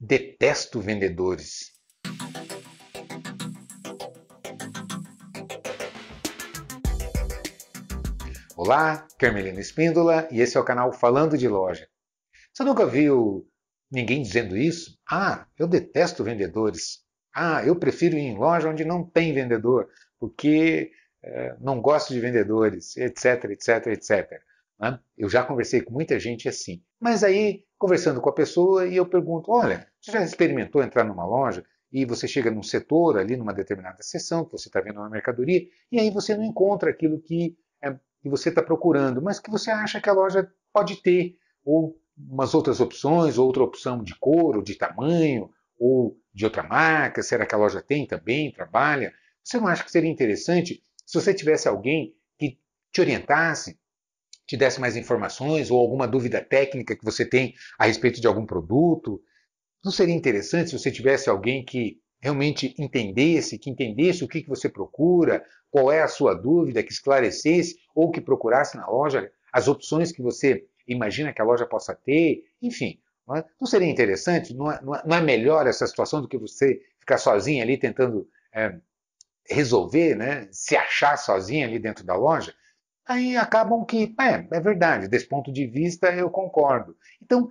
Detesto vendedores. Olá, Carmelina é Espíndola e esse é o canal Falando de Loja. Você nunca viu ninguém dizendo isso? Ah, eu detesto vendedores. Ah, eu prefiro ir em loja onde não tem vendedor, porque eh, não gosto de vendedores, etc, etc, etc. Né? Eu já conversei com muita gente assim. Mas aí, conversando com a pessoa, e eu pergunto: olha, você já experimentou entrar numa loja e você chega num setor, ali numa determinada seção, que você está vendo uma mercadoria, e aí você não encontra aquilo que, é, que você está procurando, mas que você acha que a loja pode ter, ou umas outras opções, outra opção de cor, ou de tamanho, ou de outra marca, será que a loja tem também, trabalha? Você não acha que seria interessante se você tivesse alguém que te orientasse, te desse mais informações ou alguma dúvida técnica que você tem a respeito de algum produto. Não seria interessante se você tivesse alguém que realmente entendesse, que entendesse o que, que você procura, qual é a sua dúvida, que esclarecesse ou que procurasse na loja as opções que você imagina que a loja possa ter, enfim. Não, é? seria interessante? É, não é, não é, melhor essa situação do que você ficar sozinho ali tentando é, resolver, né? se achar sozinho ali dentro da loja? aí acabam que, é, é verdade, desse ponto de vista eu concordo. Então,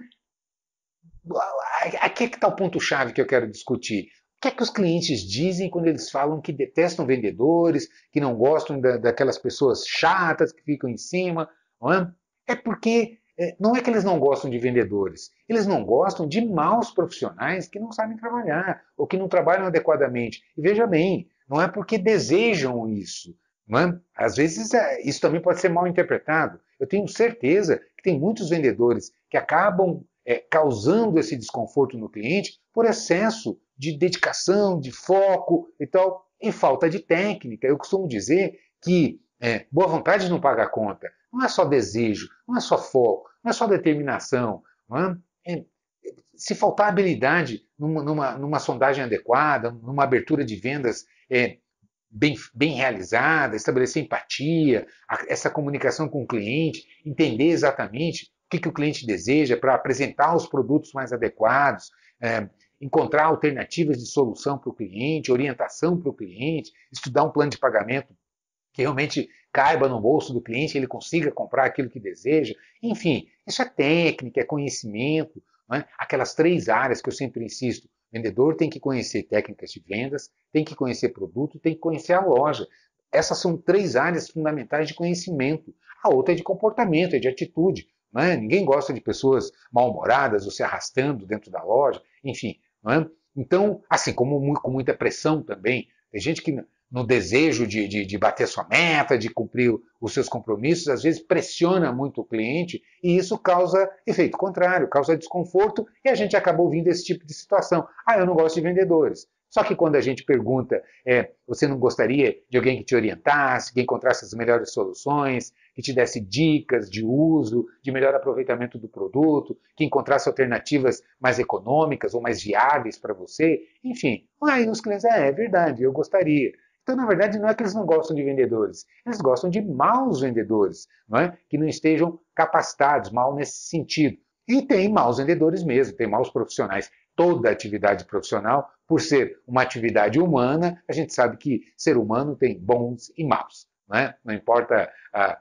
aqui é que está o ponto-chave que eu quero discutir. O que é que os clientes dizem quando eles falam que detestam vendedores, que não gostam da, daquelas pessoas chatas que ficam em cima? É? é porque é, não é que eles não gostam de vendedores, eles não gostam de maus profissionais que não sabem trabalhar ou que não trabalham adequadamente. E veja bem, não é porque desejam isso, é? Às vezes é, isso também pode ser mal interpretado. Eu tenho certeza que tem muitos vendedores que acabam é, causando esse desconforto no cliente por excesso de dedicação, de foco e tal, e falta de técnica. Eu costumo dizer que é, boa vontade não paga a conta. Não é só desejo, não é só foco, não é só determinação. Né? É? se faltar habilidade numa, numa, numa sondagem adequada, numa abertura de vendas é, bem, bem realizada, estabelecer empatia, a, essa comunicação com o cliente, entender exatamente o que, que o cliente deseja para apresentar os produtos mais adequados, é, encontrar alternativas de solução para o cliente, orientação para o cliente, estudar um plano de pagamento que realmente caiba no bolso do cliente, ele consiga comprar aquilo que deseja. Enfim, isso é técnica, é conhecimento, é? aquelas três áreas que eu sempre insisto: vendedor tem que conhecer técnicas de vendas, tem que conhecer produto, tem que conhecer a loja. Essas são três áreas fundamentais de conhecimento. A outra é de comportamento, é de atitude. É? Ninguém gosta de pessoas mal-humoradas ou se arrastando dentro da loja, enfim. É? Então, assim como com muita pressão também. Tem gente que no desejo de, de, de bater sua meta, de cumprir os seus compromissos, às vezes pressiona muito o cliente e isso causa efeito contrário, causa desconforto e a gente acabou ouvindo esse tipo de situação. Ah, eu não gosto de vendedores. Só que quando a gente pergunta, é, você não gostaria de alguém que te orientasse, que encontrasse as melhores soluções, que te desse dicas de uso, de melhor aproveitamento do produto, que encontrasse alternativas mais econômicas ou mais viáveis para você? Enfim, aí os clientes, é, é verdade, eu gostaria. Então, na verdade, não é que eles não gostam de vendedores, eles gostam de maus vendedores, não é? que não estejam capacitados, mal nesse sentido. E tem maus vendedores mesmo, tem maus profissionais. Toda atividade profissional, por ser uma atividade humana, a gente sabe que ser humano tem bons e maus. Não, é? não importa ah,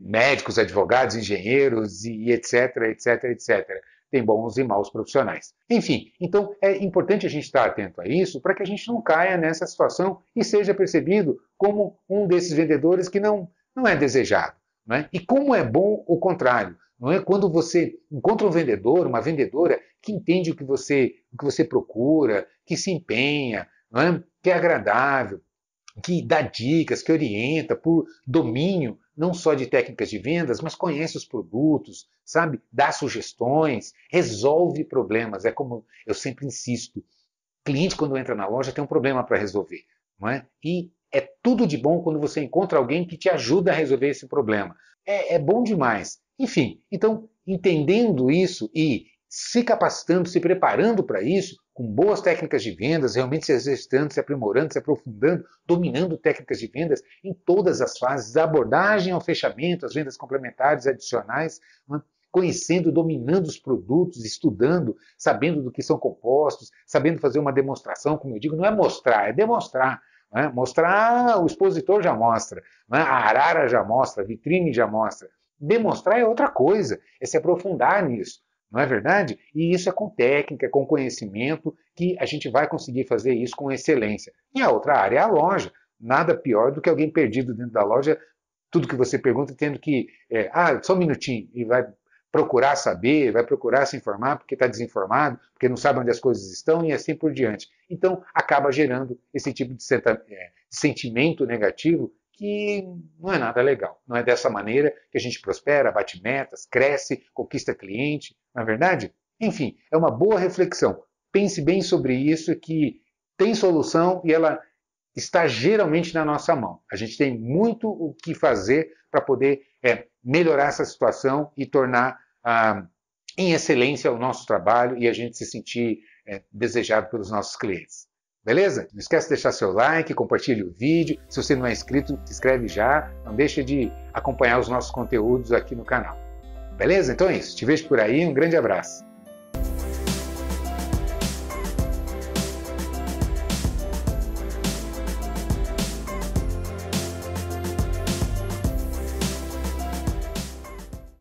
médicos, advogados, engenheiros e etc, etc, etc tem bons e maus profissionais. Enfim, então é importante a gente estar atento a isso para que a gente não caia nessa situação e seja percebido como um desses vendedores que não, não é desejado. Né? E como é bom o contrário. Não é quando você encontra um vendedor, uma vendedora que entende o que você, o que você procura, que se empenha, não é? que é agradável, que dá dicas, que orienta por domínio não só de técnicas de vendas, mas conhece os produtos, sabe? Dá sugestões, resolve problemas. É como eu sempre insisto: cliente, quando entra na loja, tem um problema para resolver, não é? E é tudo de bom quando você encontra alguém que te ajuda a resolver esse problema. É, é bom demais. Enfim, então, entendendo isso e se capacitando, se preparando para isso, com boas técnicas de vendas, realmente se exercitando, se aprimorando, se aprofundando, dominando técnicas de vendas em todas as fases, da abordagem ao fechamento, as vendas complementares, adicionais, né? conhecendo, dominando os produtos, estudando, sabendo do que são compostos, sabendo fazer uma demonstração, como eu digo, não é mostrar, é demonstrar. Né? Mostrar, o expositor já mostra, né? a arara já mostra, a vitrine já mostra. Demonstrar é outra coisa, é se aprofundar nisso. Não é verdade? E isso é com técnica, é com conhecimento, que a gente vai conseguir fazer isso com excelência. E a outra área é a loja. Nada pior do que alguém perdido dentro da loja, tudo que você pergunta, tendo que. É, ah, só um minutinho, e vai procurar saber, vai procurar se informar porque está desinformado, porque não sabe onde as coisas estão e assim por diante. Então, acaba gerando esse tipo de é, sentimento negativo que não é nada legal. Não é dessa maneira que a gente prospera, bate metas, cresce, conquista cliente, na é verdade? Enfim, é uma boa reflexão. Pense bem sobre isso que tem solução e ela está geralmente na nossa mão. A gente tem muito o que fazer para poder é, melhorar essa situação e tornar ah, em excelência o nosso trabalho e a gente se sentir é, desejado pelos nossos clientes. Beleza? Não esquece de deixar seu like, compartilhe o vídeo. Se você não é inscrito, se inscreve já. Não deixa de acompanhar os nossos conteúdos aqui no canal. Beleza? Então é isso. Te vejo por aí. Um grande abraço.